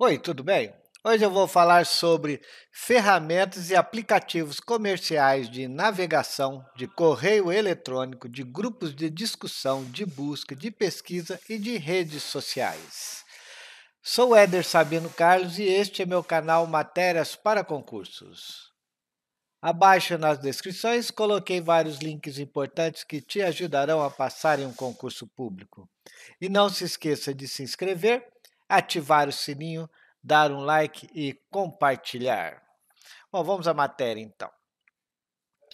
Oi, tudo bem? Hoje eu vou falar sobre ferramentas e aplicativos comerciais de navegação, de correio eletrônico, de grupos de discussão, de busca, de pesquisa e de redes sociais. Sou Éder Sabino Carlos e este é meu canal Matérias para Concursos. Abaixo nas descrições coloquei vários links importantes que te ajudarão a passar em um concurso público. E não se esqueça de se inscrever ativar o sininho, dar um like e compartilhar. Bom, vamos à matéria então.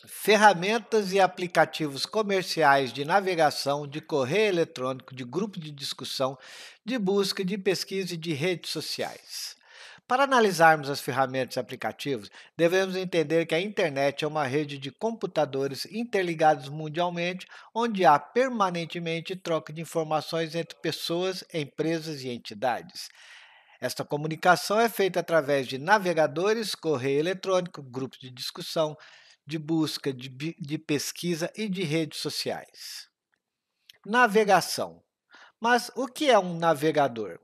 Ferramentas e aplicativos comerciais de navegação, de correio eletrônico, de grupo de discussão, de busca, de pesquisa e de redes sociais. Para analisarmos as ferramentas e aplicativos, devemos entender que a internet é uma rede de computadores interligados mundialmente, onde há permanentemente troca de informações entre pessoas, empresas e entidades. Esta comunicação é feita através de navegadores, correio eletrônico, grupos de discussão, de busca, de, de, pesquisa e de redes sociais. Navegação. Mas o que é um navegador?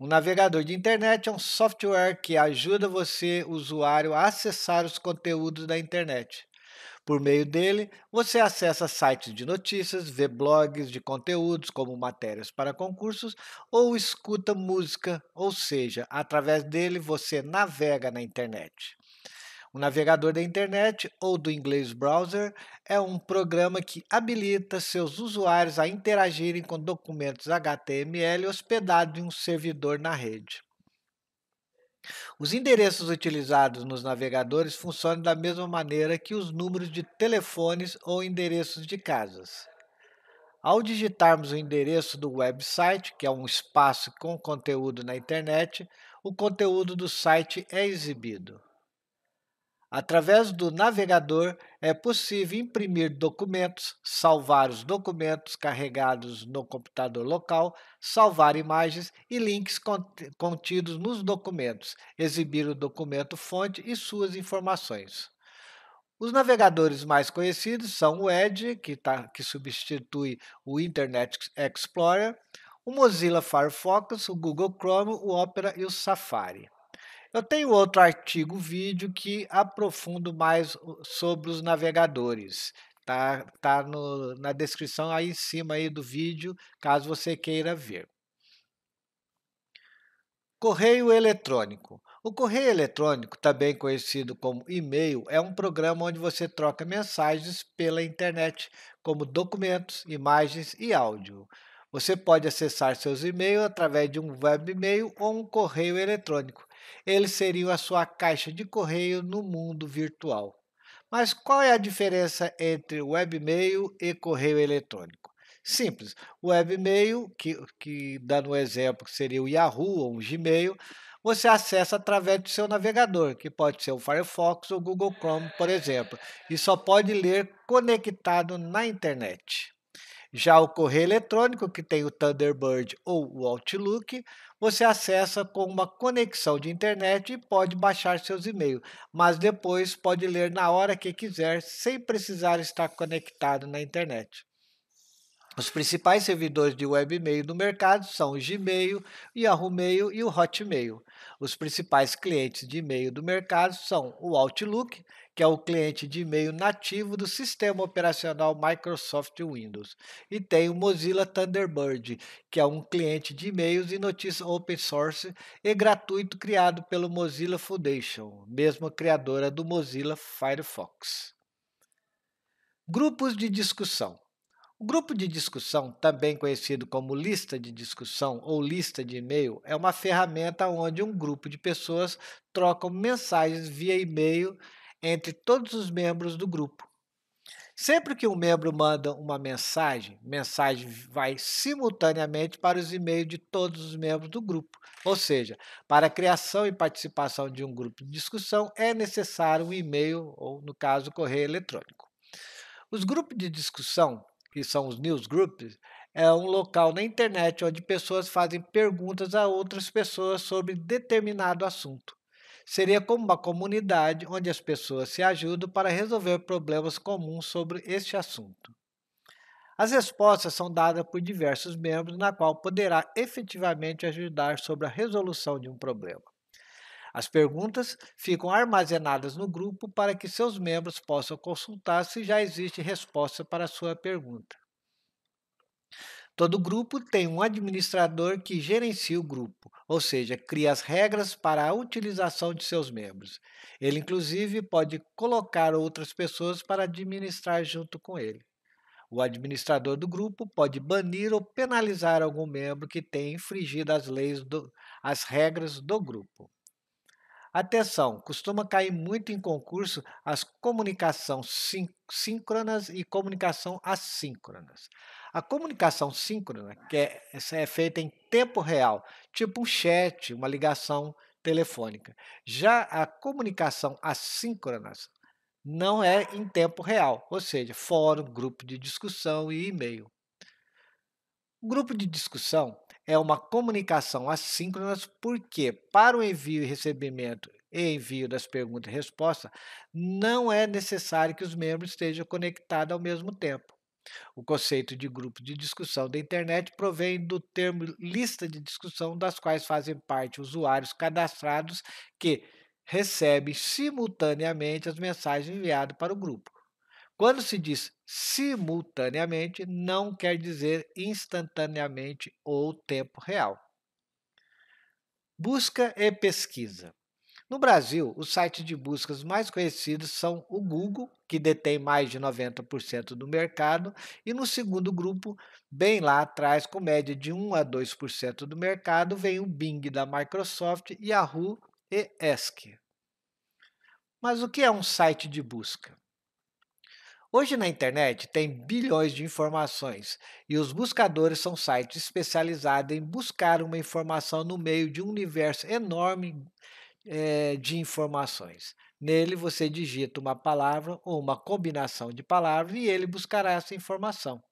Um navegador de internet é um software que ajuda você, usuário, a acessar os conteúdos da internet. Por meio dele, você acessa sites de notícias, vê blogs de conteúdos como matérias para concursos ou escuta música, ou seja, através dele você navega na internet. O navegador da internet ou do inglês browser é um programa que habilita seus usuários a interagirem com documentos HTML hospedados em um servidor na rede. Os endereços utilizados nos navegadores funcionam da mesma maneira que os números de telefones ou endereços de casas. Ao digitarmos o endereço do website, que é um espaço com conteúdo na internet, o conteúdo do site é exibido. Através do navegador é possível imprimir documentos, salvar os documentos carregados no computador local, salvar imagens e links contidos nos documentos, exibir o documento fonte e suas informações. Os navegadores mais conhecidos são o Edge, que, tá, que substitui o Internet Explorer, o Mozilla Firefox, o Google Chrome, o Opera e o Safari. Eu tenho outro artigo, vídeo, que aprofundo mais sobre os navegadores. Tá, tá no, na descrição aí em cima aí do vídeo, caso você queira ver. Correio eletrônico. O correio eletrônico, também conhecido como e-mail, é um programa onde você troca mensagens pela internet, como documentos, imagens e áudio. Você pode acessar seus e-mails através de um web e-mail ou um correio eletrônico. Eles seriam a sua caixa de correio no mundo virtual. Mas qual é a diferença entre webmail e correio eletrônico? Simples. O webmail, que, que dando um exemplo que seria o Yahoo ou Gmail, você acessa através do seu navegador, que pode ser o Firefox ou o Google Chrome, por exemplo, e só pode ler conectado na internet. Já o correio eletrônico, que tem o Thunderbird ou o Outlook, você acessa com uma conexão de internet e pode baixar seus e-mails, mas depois pode ler na hora que quiser, sem precisar estar conectado na internet. Os principais servidores de webmail do mercado são o Gmail, o Yahoo Mail e o Hotmail. Os principais clientes de e-mail do mercado são o Outlook, que é o cliente de e-mail nativo do sistema operacional Microsoft Windows, e tem o Mozilla Thunderbird, que é um cliente de e-mails e notícias open source e gratuito criado pelo Mozilla Foundation, mesma criadora do Mozilla Firefox. Grupos de discussão. O grupo de discussão, também conhecido como lista de discussão ou lista de e-mail, é uma ferramenta onde um grupo de pessoas trocam mensagens via e-mail entre todos os membros do grupo. Sempre que um membro manda uma mensagem, mensagem vai simultaneamente para os e-mails de todos os membros do grupo. Ou seja, para a criação e participação de um grupo de discussão é necessário um e-mail ou, no caso, correio eletrônico. Os grupos de discussão que são os newsgroups, é um local na internet onde pessoas fazem perguntas a outras pessoas sobre determinado assunto. Seria como uma comunidade onde as pessoas se ajudam para resolver problemas comuns sobre este assunto. As respostas são dadas por diversos membros, na qual poderá efetivamente ajudar sobre a resolução de um problema. As perguntas ficam armazenadas no grupo para que seus membros possam consultar se já existe resposta para a sua pergunta. Todo grupo tem um administrador que gerencia o grupo, ou seja, cria as regras para a utilização de seus membros. Ele, inclusive, pode colocar outras pessoas para administrar junto com ele. O administrador do grupo pode banir ou penalizar algum membro que tenha infringido as leis, do, as regras do grupo. Atenção, costuma cair muito em concurso as comunicação sin síncronas e comunicação assíncronas. A comunicação síncrona, que é, é feita em tempo real, tipo um chat, uma ligação telefônica. Já a comunicação assíncrona não é em tempo real, ou seja, fórum, grupo de discussão e e-mail. Grupo de discussão é uma comunicação assíncrona, porque para o envio e recebimento e envio das perguntas e respostas, não é necessário que os membros estejam conectados ao mesmo tempo. O conceito de grupo de discussão da internet provém do termo lista de discussão, das quais fazem parte usuários cadastrados que recebem simultaneamente as mensagens enviadas para o grupo. Quando se diz simultaneamente, não quer dizer instantaneamente ou tempo real. Busca e pesquisa. No Brasil, os sites de buscas mais conhecidos são o Google, que detém mais de 90% do mercado, e no segundo grupo, bem lá atrás, com média de 1 a 2% do mercado, vem o Bing da Microsoft, Yahoo e ESC. Mas o que é um site de busca? Hoje na internet tem bilhões de informações e os buscadores são sites especializados em buscar uma informação no meio de um universo enorme é, de informações. Nele você digita uma palavra ou uma combinação de palavras e ele buscará essa informação.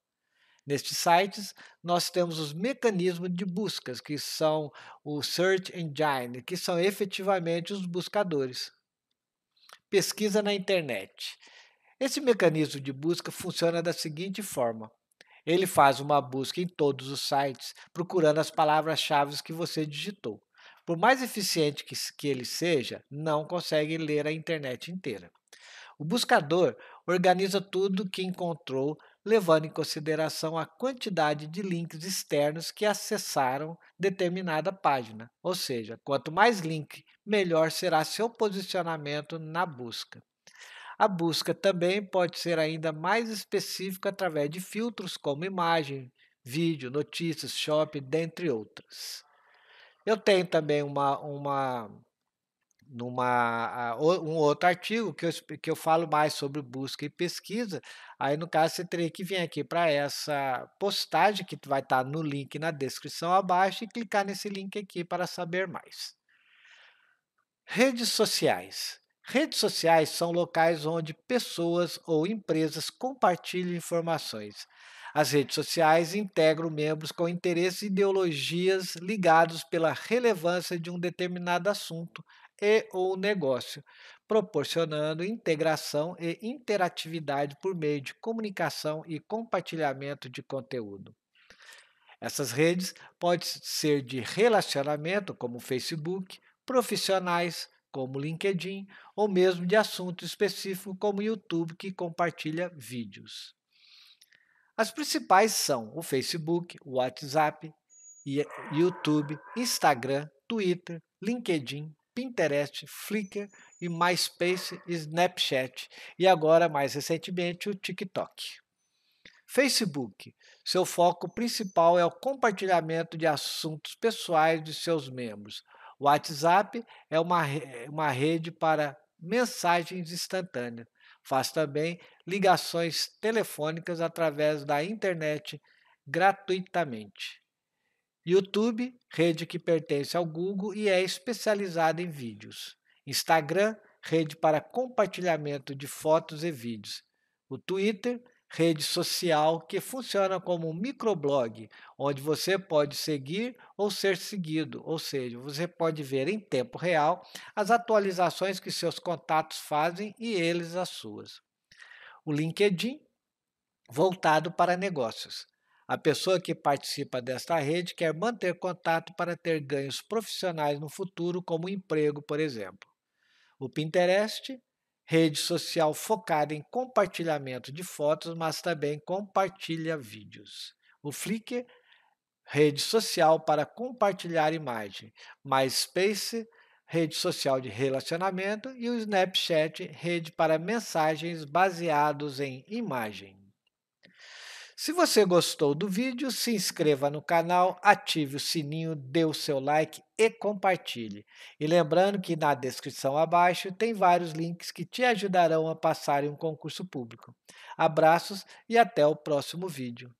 Nestes sites, nós temos os mecanismos de buscas, que são o Search Engine, que são efetivamente os buscadores. Pesquisa na internet. Esse mecanismo de busca funciona da seguinte forma: ele faz uma busca em todos os sites, procurando as palavras-chave que você digitou. Por mais eficiente que, ele seja, não consegue ler a internet inteira. O buscador organiza tudo que encontrou, levando em consideração a quantidade de links externos que acessaram determinada página. Ou seja, quanto mais link, melhor será seu posicionamento na busca. A busca também pode ser ainda mais específica através de filtros como imagem, vídeo, notícias, shopping, dentre outras. Eu tenho também uma, uma, numa, um outro artigo que eu, que eu falo mais sobre busca e pesquisa. Aí, no caso, você teria que vir aqui para essa postagem que vai estar tá no link na descrição abaixo e clicar nesse link aqui para saber mais. Redes sociais. Redes sociais são locais onde pessoas ou empresas compartilham informações. As redes sociais integram membros com interesses e ideologias ligados pela relevância de um determinado assunto e ou negócio, proporcionando integração e interatividade por meio de comunicação e compartilhamento de conteúdo. Essas redes podem ser de relacionamento, como Facebook, profissionais, como LinkedIn, ou mesmo de assunto específico, como YouTube, que compartilha vídeos. As principais são o Facebook, o WhatsApp, YouTube, Instagram, Twitter, LinkedIn, Pinterest, Flickr e MySpace, Snapchat e agora mais recentemente o TikTok. Facebook. Seu foco principal é o compartilhamento de assuntos pessoais de seus membros, WhatsApp é uma, é uma rede para mensagens instantâneas. Faz também ligações telefônicas através da internet gratuitamente. YouTube, rede que pertence ao Google e é especializada em vídeos. Instagram, rede para compartilhamento de fotos e vídeos. O Twitter, rede social que funciona como um microblog, onde você pode seguir ou ser seguido, ou seja, você pode ver em tempo real as atualizações que seus contatos fazem e eles as suas. O LinkedIn, voltado para negócios. A pessoa que participa desta rede quer manter contato para ter ganhos profissionais no futuro, como emprego, por exemplo. O Pinterest, rede social focada em compartilhamento de fotos, mas também compartilha vídeos. O Flickr, rede social para compartilhar imagem. MySpace, rede social de relacionamento. E o Snapchat, rede para mensagens baseados em imagem. Se você gostou do vídeo, se inscreva no canal, ative o sininho, dê o seu like e compartilhe. E lembrando que na descrição abaixo tem vários links que te ajudarão a passar em um concurso público. Abraços e até o próximo vídeo.